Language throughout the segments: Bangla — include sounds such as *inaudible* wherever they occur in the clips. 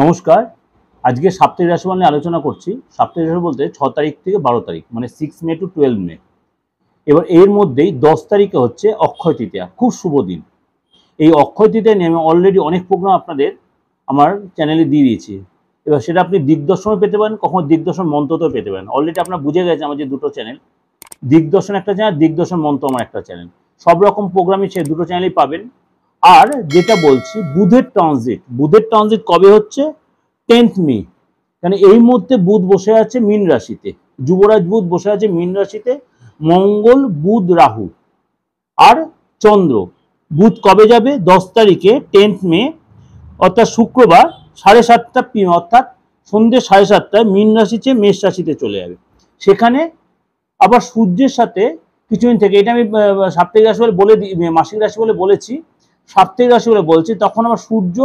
নমস্কার আজকে সাপ্তাহিক রাশি নিয়ে আলোচনা করছি সাপ্তাহিক রাশি বলতে ছ তারিখ থেকে বারো তারিখ মানে six May to twelve May এবার এর মধ্যেই দশ তারিখে হচ্ছে অক্ষয় তৃতীয়া খুব শুভ দিন এই অক্ষয় তৃতীয়া নিয়ে আমি অলরেডি অনেক প্রোগ্রাম আপনাদের আমার চ্যানেলে দিয়ে দিয়েছি এবার সেটা আপনি দিগদর্শনও পেতে পারেন কখনো দিগদর্শন মন্ত্রতেও পেতে পারেন অলরেডি আপনার বুঝে গেছে আমার যে দুটো চ্যানেল দিগদর্শন একটা চ্যানেল দিগদর্শন মন্ত্র আমার একটা চ্যানেল সব রকম প্রোগ্রামই সে দুটো চ্যানেলই পাবেন আর যেটা বলছি বুধের ট্রানজিট বুধের ট্রানজিট কবে হচ্ছে টেন্থ মে কারণ এই মুহূর্তে বুধ বসে আছে মীন রাশিতে যুবরাজ বুধ বসে আছে মীন রাশিতে মঙ্গল বুধ রাহু আর চন্দ্র বুধ কবে যাবে দশ তারিখে টেন্থ মে অর্থাৎ শুক্রবার সাড়ে সাতটা পি অর্থাৎ সন্ধ্যে সাড়ে সাতটায় মীন চেয়ে মেষ রাশিতে চলে যাবে সেখানে আবার সূর্যের সাথে কিছুদিন থেকে এটা আমি সাপ্তাহিক রাশি বলে বলে মাসিক রাশি বলে বলেছি সাপ্তাহিক রাশি বলে বলছি তখন আবার সূর্য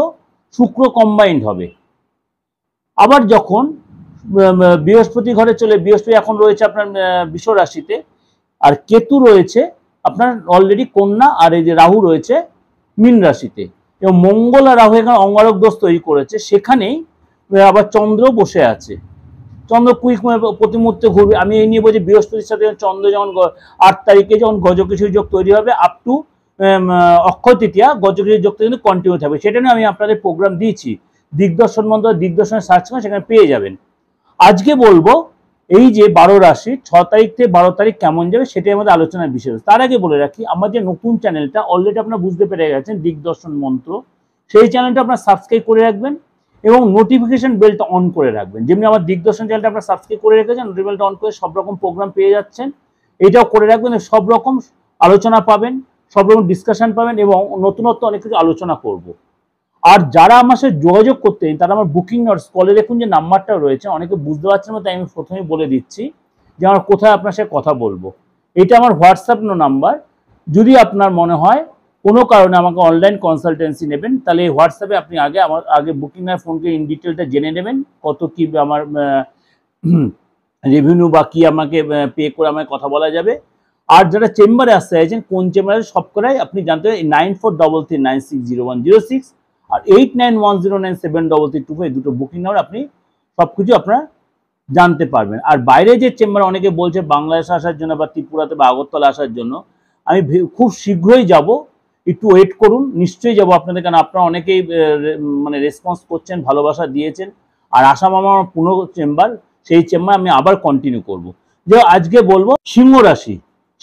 শুক্র কম্বাইন্ড হবে আবার যখন বৃহস্পতি ঘরে চলে বৃহস্পতি এখন রয়েছে আপনার বিশ্ব রাশিতে আর কেতু রয়েছে আপনার অলরেডি কন্যা আর এই যে রাহু রয়েছে মীন রাশিতে এবং মঙ্গল আর রাহু এখানে অঙ্গারক দোষ তৈরি করেছে সেখানেই আবার চন্দ্র বসে আছে চন্দ্র কুইক প্রতি মুহূর্তে ঘুরবে আমি এই নিয়ে বলছি বৃহস্পতির সাথে চন্দ্র যেমন আট তারিখে যখন গজকে যোগ তৈরি হবে আপ টু অক্ষয় তৃতীয়া গজগৃহ যোগটা কিন্তু কন্টিনিউ থাকবে সেটা নিয়ে আমি আপনাদের প্রোগ্রাম দিয়েছি দিগদর্শন মন্ত্র দিগদর্শনে সার্চ করে সেখানে পেয়ে যাবেন আজকে বলবো এই যে বারো রাশি ছ তারিখ থেকে বারো তারিখ কেমন যাবে সেটাই আমাদের আলোচনার বিষয় তার আগে বলে রাখি আমার যে নতুন চ্যানেলটা অলরেডি আপনারা বুঝতে পেরে গেছেন দিগদর্শন মন্ত্র সেই চ্যানেলটা আপনার সাবস্ক্রাইব করে রাখবেন এবং নোটিফিকেশন বেলটা অন করে রাখবেন যেমনি আমার দিগদর্শন চ্যানেলটা আপনার সাবস্ক্রাইব করে রেখেছেন নোটিফিকেশনটা অন করে সব রকম প্রোগ্রাম পেয়ে যাচ্ছেন এটাও করে রাখবেন সব রকম আলোচনা পাবেন সব রকম ডিসকাশন পাবেন এবং নতুনত্ব অনেক কিছু আলোচনা করব। আর যারা আমার সাথে যোগাযোগ করতে তারা আমার বুকিং নার্স কলে দেখুন যে নাম্বারটা রয়েছে অনেকে বুঝতে পারছেন না তাই আমি প্রথমেই বলে দিচ্ছি যে আমার কোথায় আপনার সাথে কথা বলবো এটা আমার হোয়াটসঅ্যাপ নাম্বার যদি আপনার মনে হয় কোনো কারণে আমাকে অনলাইন কনসালটেন্সি নেবেন তাহলে হোয়াটসঅ্যাপে আপনি আগে আমার আগে বুকিং আর ফোনকে ইন ডিটেলটা জেনে নেবেন কত কি আমার রেভিনিউ *clears throat* বা কি আমাকে পে করে আমাকে কথা বলা যাবে আর যারা চেম্বারে আসতে চাইছেন কোন চেম্বারে সব আপনি জানতে পারেন nine four double three nine six zero one zero six আর eight nine one zero nine seven double three two এই দুটো বুকিং নাম্বার আপনি সব কিছু আপনার জানতে পারবেন আর বাইরে যে চেম্বার অনেকে বলছে বাংলাদেশে আসার জন্য বা ত্রিপুরাতে বা আগরতলা আসার জন্য আমি খুব শীঘ্রই যাব একটু ওয়েট করুন নিশ্চয়ই যাব আপনাদের কারণ আপনারা অনেকেই মানে রেসপন্স করছেন ভালোবাসা দিয়েছেন আর আসাম আমার পুনঃ চেম্বার সেই চেম্বার আমি আবার কন্টিনিউ করব যে আজকে বলবো সিংহ রাশি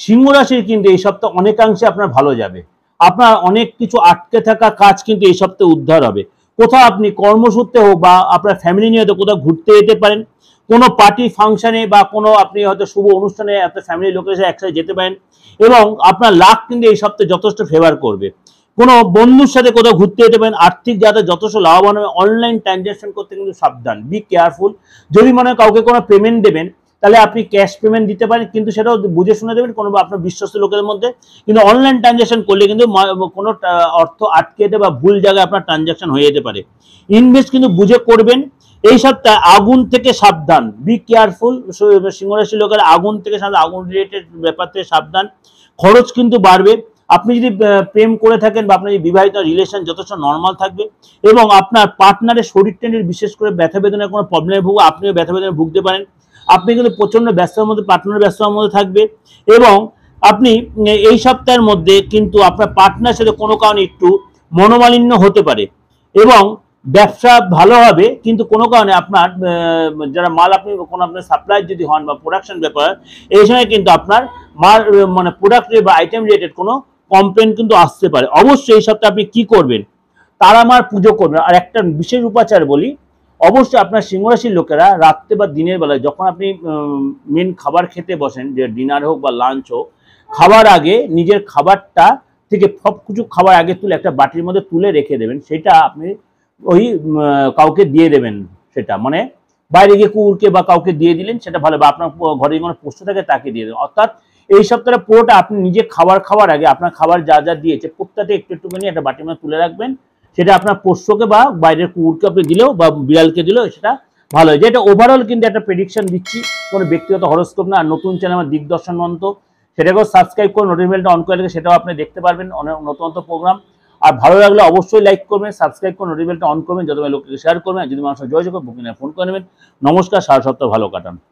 সিংহ রাশির কিন্তু এই সপ্তাহ অনেকাংশে আপনার ভালো যাবে আপনার অনেক কিছু আটকে থাকা কাজ কিন্তু এই সপ্তাহে উদ্ধার হবে কোথাও আপনি কর্মসূত্রে হোক বা আপনার ফ্যামিলি নিয়ে হয়তো কোথাও ঘুরতে যেতে পারেন কোনো পার্টি ফাংশানে বা কোনো আপনি হয়তো শুভ অনুষ্ঠানে আপনার ফ্যামিলির লোকের সাথে একসাথে যেতে পারেন এবং আপনার লাভ কিন্তু এই সপ্তাহে যথেষ্ট ফেভার করবে কোনো বন্ধুর সাথে কোথাও ঘুরতে যেতে পারেন আর্থিক যাতে যথেষ্ট লাভবান হবে অনলাইন ট্রানজ্যাকশন করতে কিন্তু সাবধান বি কেয়ারফুল যদি মনে কাউকে কোনো পেমেন্ট দেবেন তাহলে আপনি ক্যাশ পেমেন্ট দিতে পারেন কিন্তু সেটাও বুঝে শুনে দেবেন কোনো আপনার বিশ্বস্ত লোকের মধ্যে কিন্তু অনলাইন ট্রানজ্যাকশন করলে কিন্তু কোনো অর্থ আটকে যেতে বা ভুল জায়গায় আপনার ট্রানজ্যাকশন হয়ে যেতে পারে ইনভেস্ট কিন্তু বুঝে করবেন এই সপ্তাহে আগুন থেকে সাবধান বি কেয়ারফুল সিংহরাশি লোকের আগুন থেকে আগুন রিলেটেড ব্যাপার থেকে সাবধান খরচ কিন্তু বাড়বে আপনি যদি প্রেম করে থাকেন বা আপনার বিবাহিত রিলেশন যথেষ্ট নর্মাল থাকবে এবং আপনার পার্টনারের শরীর ট্রেনের বিশেষ করে ব্যথা বেদনার কোনো প্রবলেমে ভুগ আপনিও ব্যথা বেদনায় ভুগতে পারেন আপনি কিন্তু প্রচণ্ড ব্যস্ততার মধ্যে পার্টনার ব্যস্ততার মধ্যে থাকবে এবং আপনি এই সপ্তাহের মধ্যে কিন্তু আপনার পার্টনার সাথে কোনো কারণে একটু মনোমালিন্য হতে পারে এবং ব্যবসা ভালো হবে কিন্তু কোনো কারণে আপনার যারা মাল আপনি কোনো আপনার সাপ্লাই যদি হন বা প্রোডাকশন ব্যাপার এই সময় কিন্তু আপনার মাল মানে প্রোডাক্ট বা আইটেম রিলেটেড কোনো কমপ্লেন কিন্তু আসতে পারে অবশ্যই এই সপ্তাহে আপনি কি করবেন তারা আমার পুজো করবেন আর একটা বিশেষ উপাচার বলি অবশ্যই আপনার সিংহরাশির লোকেরা রাত্রে বা দিনের বেলায় যখন আপনি মেন খাবার খেতে বসেন যে ডিনার হোক বা লাঞ্চ হোক খাবার আগে নিজের খাবারটা থেকে সব কিছু খাবার আগে তুলে একটা বাটির মধ্যে তুলে রেখে দেবেন সেটা আপনি ওই কাউকে দিয়ে দেবেন সেটা মানে বাইরে গিয়ে কুকুরকে বা কাউকে দিয়ে দিলেন সেটা ভালো বা আপনার ঘরে কোনো পোষ্য থাকে তাকে দিয়ে দেবেন অর্থাৎ এই সপ্তাহে পুরোটা আপনি নিজে খাবার খাওয়ার আগে আপনার খাবার যা যা দিয়েছে প্রত্যেকটা একটু একটুখানি একটা বাটির মধ্যে তুলে রাখবেন সেটা আপনার পোষ্যকে বা বাইরের কুকুরকে আপনি দিলেও বা বিড়ালকে দিলেও সেটা ভালো হয় যেটা ওভারঅল কিন্তু একটা প্রেডিকশন দিচ্ছি কোনো ব্যক্তিগত হরস্কোপ না আর নতুন চ্যানেল আমার দিগদর্শন মন্ত সেটাকেও সাবস্ক্রাইব করে নোটিফিকেশনটা অন করে রেখে সেটাও আপনি দেখতে পারবেন অনেক নতুন নতুন প্রোগ্রাম আর ভালো লাগলে অবশ্যই লাইক করবেন সাবস্ক্রাইব করে নোটিফিকেশনটা অন করবেন যত লোককে শেয়ার করবেন যদি মানুষের যোগাযোগ বুকিং ফোন করে নেবেন নমস্কার সারা সপ্তাহ ভালো কাটান